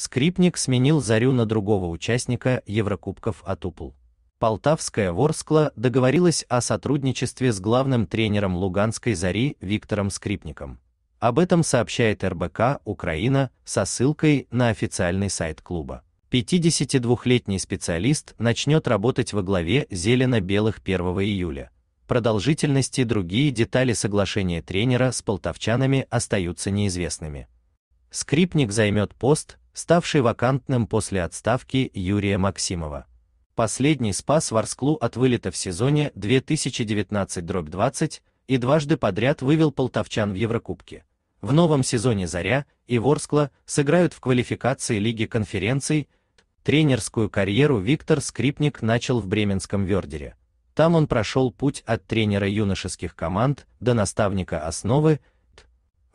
Скрипник сменил Зарю на другого участника Еврокубков от Полтавская Ворскла договорилась о сотрудничестве с главным тренером Луганской Зари Виктором Скрипником. Об этом сообщает РБК Украина со ссылкой на официальный сайт клуба. 52-летний специалист начнет работать во главе зелено-белых 1 июля. Продолжительности и другие детали соглашения тренера с полтавчанами остаются неизвестными. Скрипник займет пост ставший вакантным после отставки Юрия Максимова. Последний спас Ворсклу от вылета в сезоне 2019-20 и дважды подряд вывел полтавчан в Еврокубке. В новом сезоне Заря и Ворскла сыграют в квалификации Лиги конференций. Тренерскую карьеру Виктор Скрипник начал в бременском Вердере. Там он прошел путь от тренера юношеских команд до наставника основы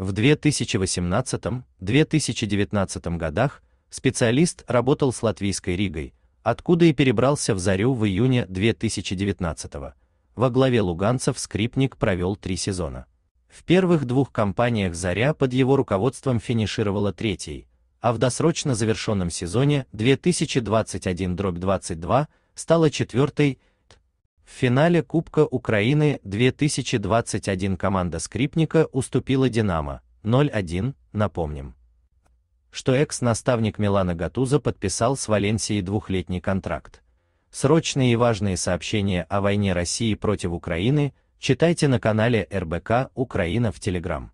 в 2018-2019 годах специалист работал с Латвийской Ригой, откуда и перебрался в Зарю в июне 2019 года. Во главе луганцев Скрипник провел три сезона. В первых двух компаниях Заря под его руководством финишировала третьей, а в досрочно завершенном сезоне 2021-22 стала четвертой в финале Кубка Украины 2021 команда Скрипника уступила Динамо 0-1, напомним, что экс-наставник Милана Гатуза подписал с Валенсией двухлетний контракт. Срочные и важные сообщения о войне России против Украины читайте на канале РБК Украина в Телеграм.